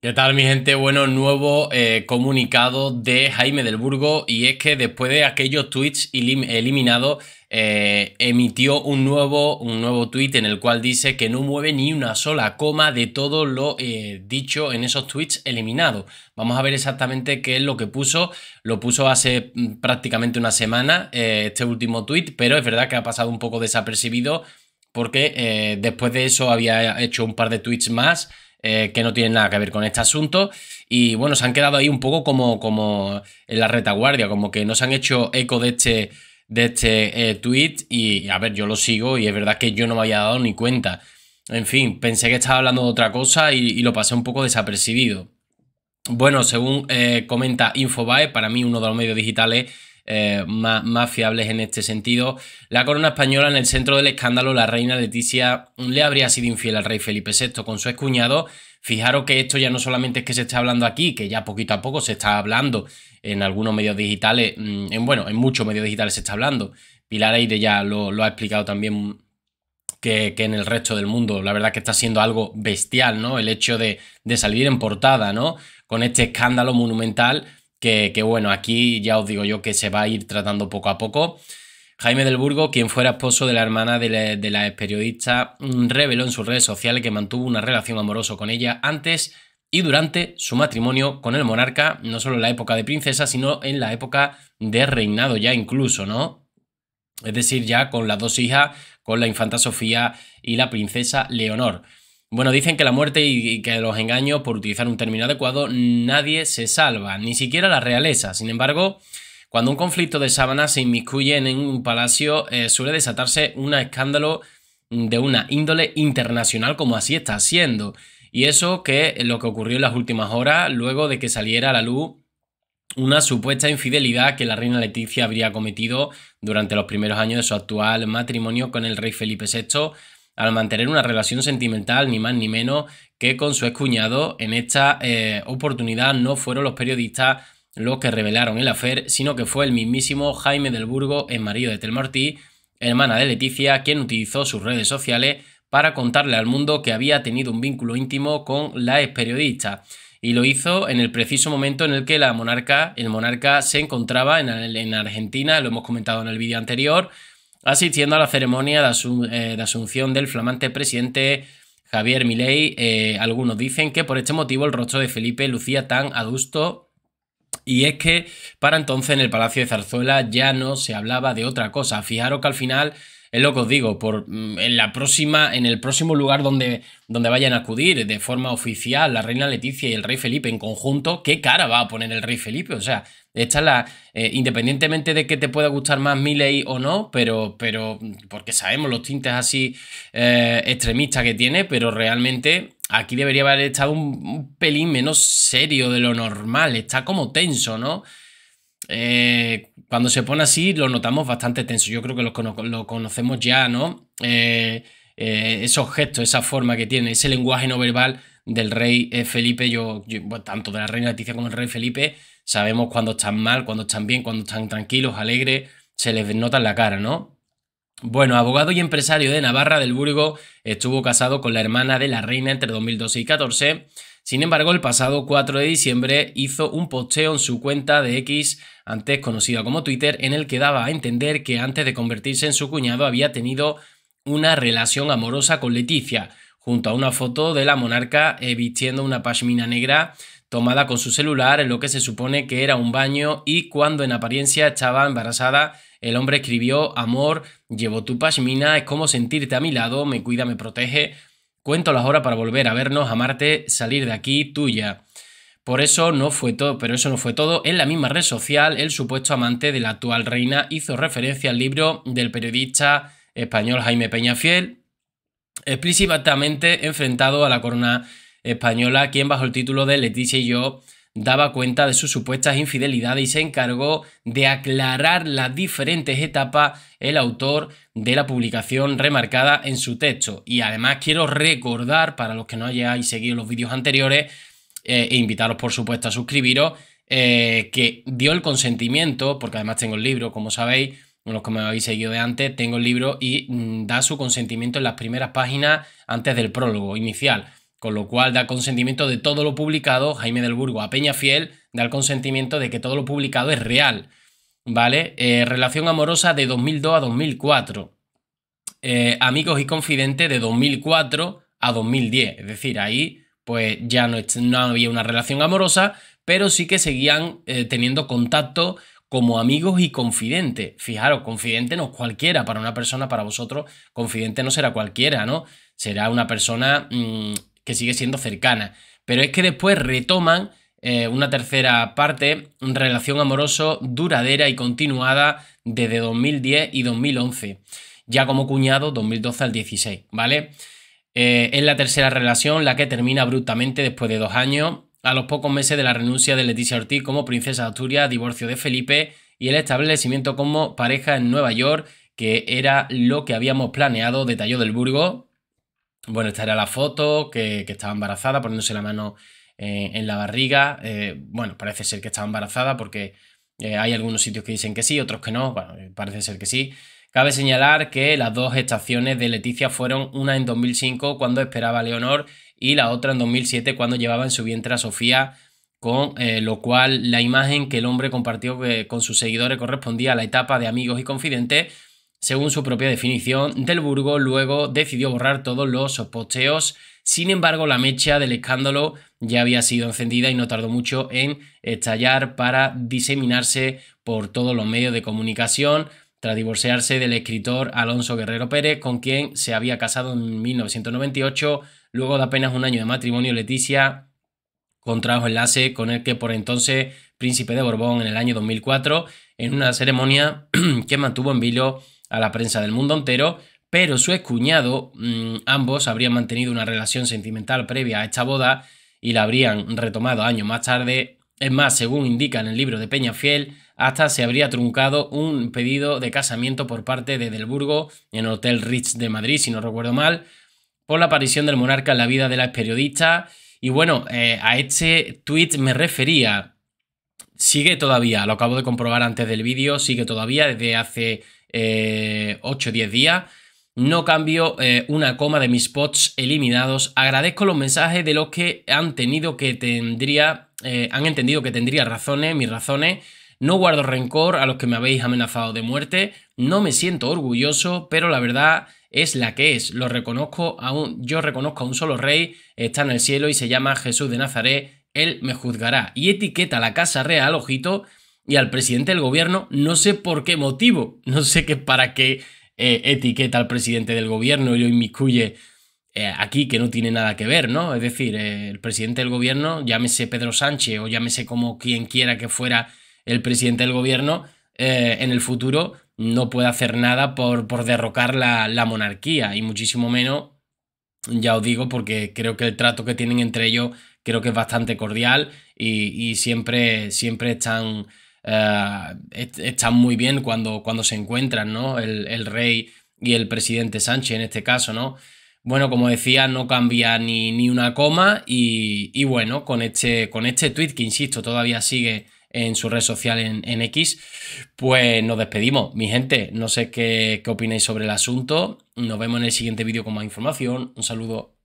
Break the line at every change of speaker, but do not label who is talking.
¿Qué tal mi gente? Bueno, nuevo eh, comunicado de Jaime del Burgo y es que después de aquellos tweets eliminados eh, emitió un nuevo, un nuevo tweet en el cual dice que no mueve ni una sola coma de todo lo eh, dicho en esos tweets eliminados. Vamos a ver exactamente qué es lo que puso. Lo puso hace mm, prácticamente una semana este último tweet, pero es verdad que ha pasado un poco desapercibido porque después de eso había hecho un par de tweets más eh, que no tienen nada que ver con este asunto. Y bueno, se han quedado ahí un poco como, como en la retaguardia, como que no se han hecho eco de este, de este eh, tweet. Y a ver, yo lo sigo y es verdad que yo no me había dado ni cuenta. En fin, pensé que estaba hablando de otra cosa y, lo pasé un poco desapercibido. Bueno, según eh, comenta Infobae, para mí uno de los medios digitales eh, más, fiables en este sentido. La corona española en el centro del escándalo, la reina Leticia le habría sido infiel al rey Felipe VI con su escuñado... Fijaros que esto ya no solamente es que se está hablando aquí, que ya poquito a poco se está hablando en algunos medios digitales, mm, en, bueno, en muchos medios digitales se está hablando. Pilar Aire ya lo, ha explicado también mm, que, en el resto del mundo. La verdad que está siendo algo bestial, ¿no? El hecho de, salir en portada, ¿no? Con este escándalo monumental que, bueno, aquí ya os digo yo que se va a ir tratando poco a poco. Jaime del Burgo, quien fuera esposo de la hermana de la, de la periodista, mm, reveló en sus redes sociales que mantuvo una relación amorosa con ella antes y durante su matrimonio con el monarca, no solo en la época de princesa, sino en la época de reinado ya incluso, ¿no? Es decir, ya con las dos hijas, con la infanta Sofía y la princesa Leonor. Bueno, dicen que la muerte y que los engaños, por utilizar un término adecuado, nadie se salva, ni siquiera la realeza. Sin embargo, cuando un conflicto de sábanas se inmiscuye en un palacio, eh, suele desatarse un escándalo de una índole internacional, como así está siendo. Y eso que lo que ocurrió en las últimas horas, luego de que saliera a la luz una supuesta infidelidad que la reina Leticia habría cometido durante los primeros años de su actual matrimonio con el rey Felipe VI al mantener una relación sentimental, ni más ni menos que con su excuñado. En esta eh, oportunidad no fueron los periodistas los que revelaron el afer, sino que fue el mismísimo Jaime del Burgo, el marido de Telmartí, hermana de Leticia, quien utilizó sus redes sociales para contarle al mundo que había tenido un vínculo íntimo con la ex periodista. Y lo hizo en el preciso momento en el que la monarca, el monarca se encontraba en, en Argentina, lo hemos comentado en el vídeo anterior, asistiendo a la ceremonia eh, de, asunción del flamante presidente Javier Milei. Eh, algunos dicen que por este motivo el rostro de Felipe lucía tan adusto y es que para entonces en el Palacio de Zarzuela ya no se hablaba de otra cosa. Fijaros que al final es lo que os digo, por, mm, en, la próxima, en el próximo lugar donde, donde vayan a acudir de forma oficial la reina Leticia y el rey Felipe en conjunto, ¿qué cara va a poner el rey Felipe? O sea, esta la, eh, independientemente de que te pueda gustar más Miley o no, pero, pero mm, porque sabemos los tintes así eh, extremistas que tiene, pero realmente aquí debería haber estado un pelín menos serio de lo normal, está como tenso, ¿no? Eh, cuando se pone así lo notamos bastante tenso. Yo creo que lo, conocemos ya, ¿no? Eh, eh, esos gestos, esa forma que tiene, ese lenguaje no verbal del rey eh, Felipe, yo, tanto de la reina Leticia como el rey Felipe, sabemos cuando están mal, cuando están bien, cuando están tranquilos, alegres, se les nota en la cara, ¿no? Bueno, abogado y empresario de Navarra del Burgo, estuvo casado con la hermana de la reina entre 2012 y 2014 sin embargo, el pasado 4 de diciembre hizo un posteo en su cuenta de X, antes conocida como Twitter, en el que daba a entender que antes de convertirse en su cuñado había tenido una relación amorosa con Leticia, junto a una foto de la monarca eh, vistiendo una pashmina negra tomada con su celular en lo que se supone que era un baño y cuando en apariencia estaba embarazada, el hombre escribió, amor, llevo tu pashmina, es como sentirte a mi lado, me cuida, me protege, Cuento las horas para volver a vernos, amarte, salir de aquí, tuya. Por eso no fue todo, pero eso no fue todo. En la misma red social, el supuesto amante de la actual reina hizo referencia al libro del periodista español Jaime Peñafiel, explícitamente enfrentado a la corona española, quien bajo el título de Leticia y yo daba cuenta de sus supuestas infidelidades y se encargó de aclarar las diferentes etapas el autor de la publicación remarcada en su texto. Y además quiero recordar, para los que no hayáis seguido los vídeos anteriores, eh, e invitaros por supuesto a suscribiros, eh, que dio el consentimiento, porque además tengo el libro, como sabéis, los que me habéis seguido de antes, tengo el libro y mm, da su consentimiento en las primeras páginas antes del prólogo inicial con lo cual da consentimiento de todo lo publicado, Jaime del Burgo a Peña Fiel da el consentimiento de que todo lo publicado es real, ¿vale? Eh, relación amorosa de 2002 a 2004, eh, amigos y confidentes de 2004 a 2010, es decir, ahí pues ya no, no había una relación amorosa, pero sí que seguían eh, teniendo contacto como amigos y confidente. Fijaros, confidente no es cualquiera, para una persona, para vosotros, confidente no será cualquiera, ¿no? Será una persona mm, que sigue siendo cercana. Pero es que después retoman eh, una tercera parte, relación amoroso duradera y continuada desde 2010 y 2011, ya como cuñado 2012 al 16, ¿vale? Eh, es la tercera relación la que termina abruptamente después de dos años, a los pocos meses de la renuncia de Leticia Ortiz como princesa de Asturias, divorcio de Felipe y el establecimiento como pareja en Nueva York, que era lo que habíamos planeado, detalló del Burgo, bueno, esta era la foto, que, estaba embarazada, poniéndose la mano eh, en la barriga. Eh, bueno, parece ser que estaba embarazada porque eh, hay algunos sitios que dicen que sí, otros que no. Bueno, parece ser que sí. Cabe señalar que las dos estaciones de Leticia fueron una en 2005 cuando esperaba a Leonor y la otra en 2007 cuando llevaba en su vientre a Sofía, con lo cual la imagen que el hombre compartió con sus seguidores correspondía a la etapa de amigos y confidentes según su propia definición, Del Burgo luego decidió borrar todos los posteos, sin embargo la mecha del escándalo ya había sido encendida y no tardó mucho en estallar para diseminarse por todos los medios de comunicación tras divorciarse del escritor Alonso Guerrero Pérez, con quien se había casado en 1998. Luego de apenas un año de matrimonio, Leticia contrajo enlace con el que por entonces príncipe de Borbón en el año 2004, en una ceremonia que mantuvo en vilo a la prensa del mundo entero, pero su excuñado, cuñado, mm, ambos habrían mantenido una relación sentimental previa a esta boda y la habrían retomado años más tarde. Es más, según indica en el libro de Peña Fiel, hasta se habría truncado un pedido de casamiento por parte de Delburgo en el Hotel Ritz de Madrid, si no recuerdo mal, por la aparición del monarca en la vida de la periodista. Y bueno, eh, a este tweet me refería. Sigue todavía, lo acabo de comprobar antes del vídeo, sigue todavía desde hace 8 eh, 10 días. No cambio eh, una coma de mis spots eliminados. Agradezco los mensajes de los que han tenido que tendría. Eh, han entendido que tendría razones, mis razones. No guardo rencor a los que me habéis amenazado de muerte. No me siento orgulloso, pero la verdad es la que es. Lo reconozco aún yo reconozco a un solo rey, está en el cielo y se llama Jesús de Nazaret. Él me juzgará. Y etiqueta la casa real, ojito, y al presidente del gobierno, no sé por qué motivo, no sé qué para qué eh, etiqueta al presidente del gobierno y lo inmiscuye eh, aquí que no tiene nada que ver, ¿no? Es decir, eh, el presidente del gobierno, llámese Pedro Sánchez o llámese como quien quiera que fuera el presidente del gobierno, en el futuro no puede hacer nada por, por derrocar la, monarquía y muchísimo menos ya os digo, porque creo que el trato que tienen entre ellos creo que es bastante cordial y, siempre, siempre están eh, están muy bien cuando, cuando se encuentran, ¿no? El, rey y el presidente Sánchez en este caso, ¿no? Bueno, como decía, no cambia ni, ni una coma y, bueno, con este, con este tweet que, insisto, todavía sigue en su red social en, X, pues nos despedimos. Mi gente, no sé qué, qué opináis sobre el asunto. Nos vemos en el siguiente vídeo con más información. Un saludo.